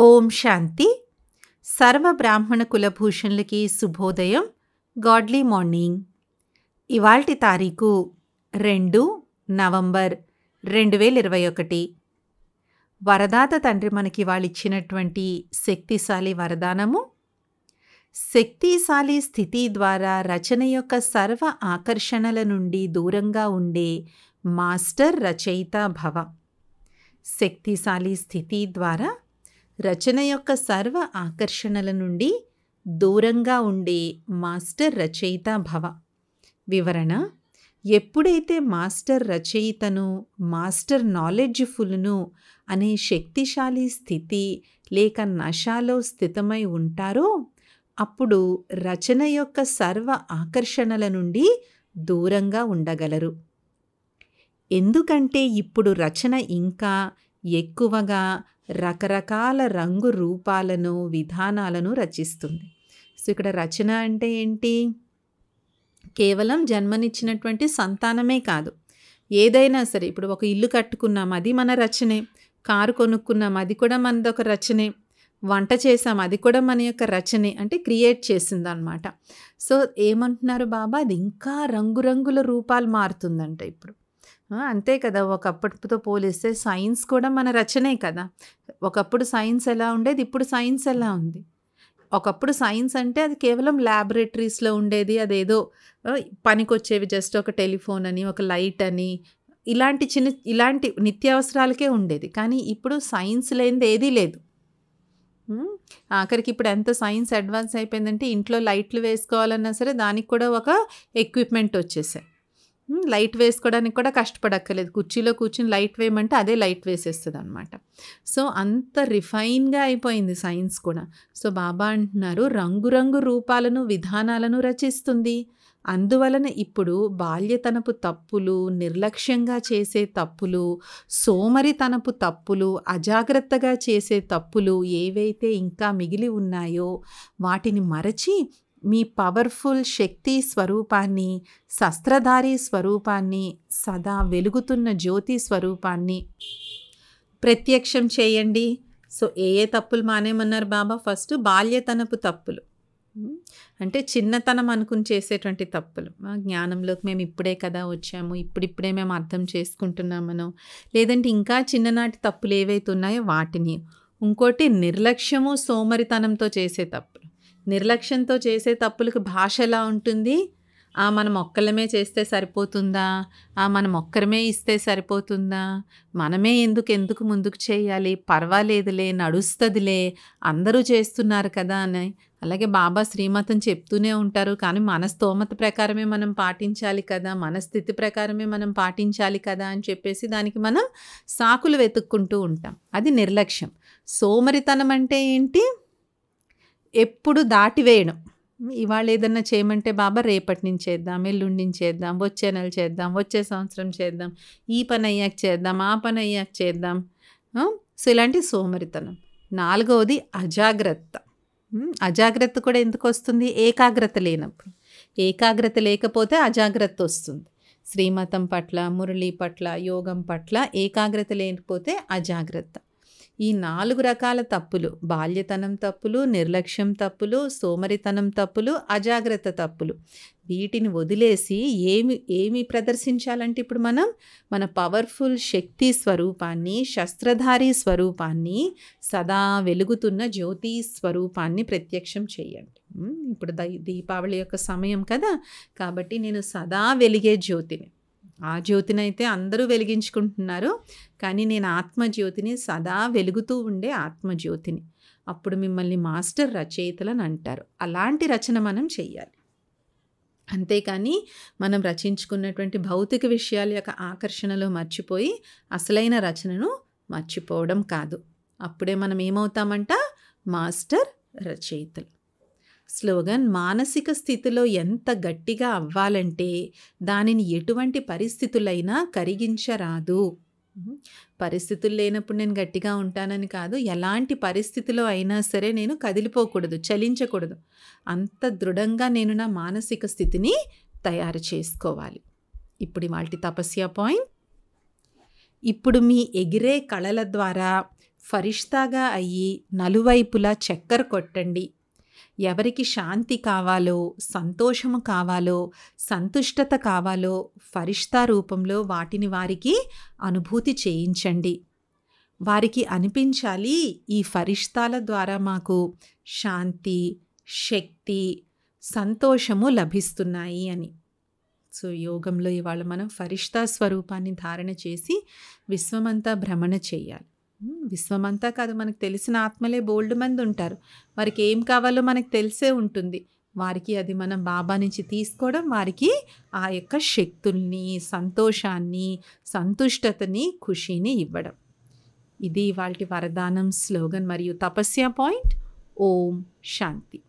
ఓం శాంతి సర్వ బ్రాహ్మణ కులభూషణులకి శుభోదయం గాడ్లీ మార్నింగ్ ఇవాల్టి తారీఖు రెండు నవంబర్ రెండు వేల ఇరవై ఒకటి వరదాత తండ్రి మనకి వాళ్ళిచ్చినటువంటి శక్తిశాలి వరదానము శక్తిశాలి స్థితి ద్వారా రచన యొక్క సర్వ ఆకర్షణల నుండి దూరంగా ఉండే మాస్టర్ రచయిత భవ శక్తిశాలి స్థితి ద్వారా రచన యొక్క సర్వ ఆకర్షణల నుండి దూరంగా ఉండే మాస్టర్ రచయిత భవ వివరణ ఎప్పుడైతే మాస్టర్ రచయితను మాస్టర్ నాలెడ్జ్ఫుల్ను అనే శక్తిశాలి స్థితి లేక నశాలో స్థితమై ఉంటారో అప్పుడు రచన యొక్క సర్వ ఆకర్షణల నుండి దూరంగా ఉండగలరు ఎందుకంటే ఇప్పుడు రచన ఇంకా ఎక్కువగా రకరకాల రంగు రూపాలను విధానాలను రచిస్తుంది సో ఇక్కడ రచన అంటే ఏంటి కేవలం జన్మనిచ్చినటువంటి సంతానమే కాదు ఏదైనా సరే ఇప్పుడు ఒక ఇల్లు కట్టుకున్నాం అది మన రచనే కారు కొనుక్కున్నాం అది కూడా మనది ఒక రచనే వంట చేసాం అది కూడా మన యొక్క రచనే అంటే క్రియేట్ అనమాట సో ఏమంటున్నారు బాబా అది ఇంకా రంగురంగుల రూపాలు మారుతుందంట ఇప్పుడు అంతే కదా ఒకప్పటితో పోలిస్తే సైన్స్ కూడా మన రచనే కదా ఒకప్పుడు సైన్స్ ఎలా ఉండేది ఇప్పుడు సైన్స్ ఎలా ఉంది ఒకప్పుడు సైన్స్ అంటే అది కేవలం ల్యాబొరేటరీస్లో ఉండేది అదేదో పనికొచ్చేవి జస్ట్ ఒక టెలిఫోన్ అని ఒక లైట్ అని ఇలాంటి చిన్న ఇలాంటి నిత్యావసరాలకే ఉండేది కానీ ఇప్పుడు సైన్స్ లేనిది ఏదీ లేదు ఆఖరికి ఇప్పుడు ఎంత సైన్స్ అడ్వాన్స్ అయిపోయిందంటే ఇంట్లో లైట్లు వేసుకోవాలన్నా సరే దానికి కూడా ఒక ఎక్విప్మెంట్ వచ్చేసాయి లైట్ వేసుకోవడానికి కూడా కష్టపడక్కర్లేదు కుర్చీలో కూర్చుని లైట్ వేయమంటే అదే లైట్ వేసేస్తుంది అనమాట సో అంత రిఫైన్గా అయిపోయింది సైన్స్ కూడా సో బాబా అంటున్నారు రంగురంగు రూపాలను విధానాలను రచిస్తుంది అందువలన ఇప్పుడు బాల్యతనపు తప్పులు నిర్లక్ష్యంగా చేసే తప్పులు సోమరితనపు తప్పులు అజాగ్రత్తగా చేసే తప్పులు ఏవైతే ఇంకా మిగిలి ఉన్నాయో వాటిని మరచి మీ పవర్ఫుల్ శక్తి స్వరూపాన్ని శస్త్రధారి స్వరూపాన్ని సదా వెలుగుతున్న జ్యోతి స్వరూపాన్ని ప్రత్యక్షం చేయండి సో ఏ ఏ తప్పులు మానేమన్నారు బాబా ఫస్ట్ బాల్యతనపు తప్పులు అంటే చిన్నతనం అనుకుని చేసేటువంటి తప్పులు జ్ఞానంలోకి మేము ఇప్పుడే కదా వచ్చాము ఇప్పుడిప్పుడే మేము అర్థం చేసుకుంటున్నామనో లేదంటే ఇంకా చిన్ననాటి తప్పులు ఏవైతే ఉన్నాయో వాటిని ఇంకోటి నిర్లక్ష్యము సోమరితనంతో చేసే తప్పు నిర్లక్ష్యంతో చేసే తప్పులకు భాష ఎలా ఉంటుంది ఆ మన మొక్కలమే చేస్తే సరిపోతుందా ఆ మన మొక్కరమే ఇస్తే సరిపోతుందా మనమే ఎందుకు ఎందుకు ముందుకు చేయాలి పర్వాలేదులే నడుస్తుందిలే అందరూ చేస్తున్నారు కదా అని అలాగే బాబా శ్రీమతం చెప్తూనే ఉంటారు కానీ మన స్తోమత ప్రకారమే మనం పాటించాలి కదా మన స్థితి ప్రకారమే మనం పాటించాలి కదా అని చెప్పేసి దానికి మనం సాకులు వెతుక్కుంటూ ఉంటాం అది నిర్లక్ష్యం సోమరితనం అంటే ఏంటి ఎప్పుడు దాటివేయడం ఇవాళ ఏదన్నా చేయమంటే బాబా రేపటి నుంచి చేద్దాం ఎల్లుండి నుంచి చేద్దాం వచ్చే నెల చేద్దాం వచ్చే సంవత్సరం చేద్దాం ఈ పని అయ్యాక చేద్దాం ఆ పని అయ్యాక చేద్దాం సో ఇలాంటి సోమరితనం నాలుగవది అజాగ్రత్త అజాగ్రత్త కూడా ఎందుకు వస్తుంది ఏకాగ్రత లేనప్పుడు ఏకాగ్రత లేకపోతే అజాగ్రత్త వస్తుంది శ్రీమతం పట్ల మురళి పట్ల యోగం పట్ల ఏకాగ్రత లేకపోతే అజాగ్రత్త ఈ నాలుగు రకాల తప్పులు బాల్యతనం తప్పులు నిర్లక్ష్యం తప్పులు సోమరితనం తప్పులు అజాగ్రత్త తప్పులు వీటిని వదిలేసి ఏమి ఏమి ప్రదర్శించాలంటే ఇప్పుడు మనం మన పవర్ఫుల్ శక్తి స్వరూపాన్ని శస్త్రధారి స్వరూపాన్ని సదా వెలుగుతున్న జ్యోతి స్వరూపాన్ని ప్రత్యక్షం చేయండి ఇప్పుడు దీపావళి యొక్క సమయం కదా కాబట్టి నేను సదా వెలిగే జ్యోతిని ఆ జ్యోతిని అయితే అందరూ వెలిగించుకుంటున్నారు కానీ నేను ఆత్మజ్యోతిని సదా వెలుగుతూ ఉండే ఆత్మజ్యోతిని అప్పుడు మిమ్మల్ని మాస్టర్ రచయితలని అంటారు అలాంటి రచన మనం చెయ్యాలి అంతేకాని మనం రచించుకున్నటువంటి భౌతిక విషయాల యొక్క ఆకర్షణలో మర్చిపోయి అసలైన రచనను మర్చిపోవడం కాదు అప్పుడే మనం ఏమవుతామంట మాస్టర్ రచయితలు స్లోగన్ మానసిక స్థితిలో ఎంత గట్టిగా అవ్వాలంటే దానిని ఎటువంటి పరిస్థితులైనా కరిగించరాదు పరిస్థితులు లేనప్పుడు నేను గట్టిగా ఉంటానని కాదు ఎలాంటి పరిస్థితిలో అయినా సరే నేను కదిలిపోకూడదు చలించకూడదు అంత దృఢంగా నేను నా మానసిక స్థితిని తయారు చేసుకోవాలి ఇప్పుడు వాటి తపస్య పాయింట్ ఇప్పుడు మీ ఎగిరే కళల ద్వారా ఫరిష్తాగా అయ్యి నలువైపులా చక్కర కొట్టండి ఎవరికి శాంతి కావాలో సంతోషము కావాలో సంతుష్టత కావాలో ఫరిష్తా రూపంలో వాటిని వారికి అనుభూతి చేయించండి వారికి అనిపించాలి ఈ ఫరిష్తాల ద్వారా మాకు శాంతి శక్తి సంతోషము లభిస్తున్నాయి అని సో యోగంలో ఇవాళ మనం ఫరిష్తా స్వరూపాన్ని ధారణ చేసి విశ్వమంతా భ్రమణ చేయాలి విశ్వమంతా కాదు మనకు తెలిసిన ఆత్మలే బోల్డ్ మంది ఉంటారు వారికి ఏం కావాలో మనకు తెలిసే ఉంటుంది వారికి అది మనం బాబా నుంచి తీసుకోవడం వారికి ఆ యొక్క శక్తుల్ని సంతోషాన్ని సంతుష్టతని ఖుషీని ఇవ్వడం ఇది వాటి వరదానం స్లోగన్ మరియు తపస్య పాయింట్ ఓం శాంతి